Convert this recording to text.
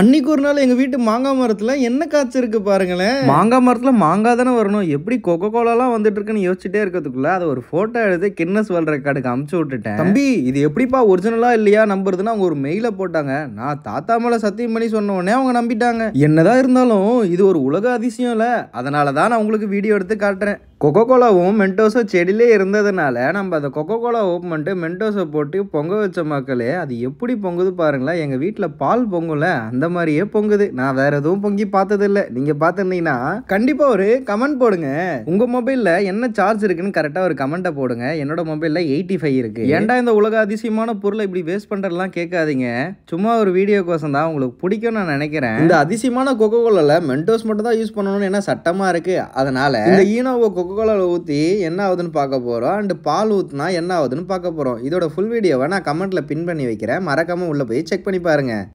அன்னைக்கு ஒரு நாள் எங்கள் வீட்டு மாங்காய் மரத்தில் என்ன காய்ச்சிருக்கு பாருங்களேன் மாங்காய் மரத்தில் மாங்காய் தானே வரணும் எப்படி கொக்கோ கோலாலாம் வந்துட்டு இருக்குன்னு யோசிச்சுட்டே இருக்கிறதுக்குள்ள அதை ஒரு ஃபோட்டோ எடுத்து கின்னஸ் வேர்ல்ட் ரெக்கார்டுக்கு அமுச்சு விட்டுட்டேன் தம்பி இது எப்படிப்பா ஒரிஜினலா இல்லையா நம்புறதுன்னு அவங்க ஒரு மெயில போட்டாங்க நான் தாத்தா மேல சத்தியம் பண்ணி சொன்ன உடனே அவங்க நம்பிட்டாங்க என்னதான் இருந்தாலும் இது ஒரு உலக அதிசயம் இல்லை அதனாலதான் தான் நான் உங்களுக்கு வீடியோ எடுத்து காட்டுறேன் கொக்கோ கோலாவும் மென்டோஸோ செடியிலே இருந்ததுனால நம்ம அந்த கொக்கோ கோலா ஓப்பன் பண்ணிட்டு மென்டோஸை போட்டு பொங்க வச்ச மக்களே அது எப்படி பொங்குது பாருங்களேன் எங்கள் வீட்டில் பால் பொங்கல அந்த மாதிரியே பொங்குது நான் வேற எதுவும் பொங்கி பார்த்ததில்ல நீங்கள் பார்த்துருந்தீங்கன்னா கண்டிப்பாக ஒரு கமெண்ட் போடுங்க உங்கள் மொபைலில் என்ன சார்ஜ் இருக்குன்னு கரெக்டாக ஒரு கமெண்ட்டை போடுங்க என்னோட மொபைலில் எயிட்டி ஃபைவ் இருக்குது ஏன்டா இந்த உலக அதிசயமான பொருளை இப்படி வேஸ்ட் பண்ணுறதுலாம் கேட்காதீங்க சும்மா ஒரு வீடியோ கோசம் தான் உங்களுக்கு பிடிக்கும் நான் நினைக்கிறேன் இந்த அதிசயமான கொக்கோ கோலாவில் மென்டோஸ் மட்டும் தான் யூஸ் பண்ணணும்னு என்ன சட்டமாக இருக்குது அதனால் இந்த ஈனோவோ கொக்கோ ஊற்றி என்ன ஆகுதுன்னு பார்க்க போகிறோம் அண்டு பால் ஊற்றினா என்ன ஆகுதுன்னு பார்க்க போகிறோம் இதோட ஃபுல் வீடியோவை நான் கமெண்ட்டில் பின் பண்ணி வைக்கிறேன் மறக்காமல் உள்ளே போய் செக் பண்ணி பாருங்கள்